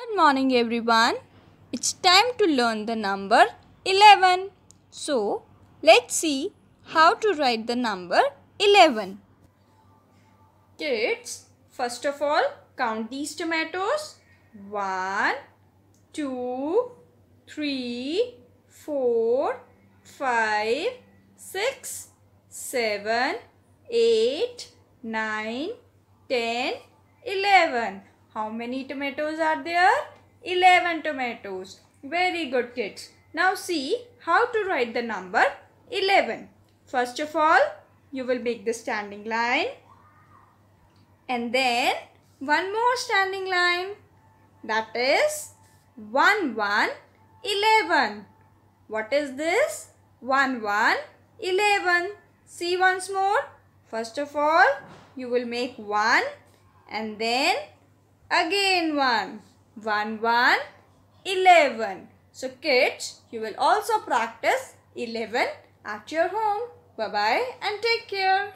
Good morning everyone. It's time to learn the number 11. So, let's see how to write the number 11. Kids, first of all, count these tomatoes. One, two, three, four, five, six, seven, eight, nine, ten, eleven. How many tomatoes are there? 11 tomatoes. Very good kids. Now see how to write the number 11. First of all, you will make the standing line. And then one more standing line. That is 1, 1, 11. What is this? 1, 1, 11. See once more. First of all, you will make 1 and then Again 1. 1, 1, 11. So kids, you will also practice 11 at your home. Bye-bye and take care.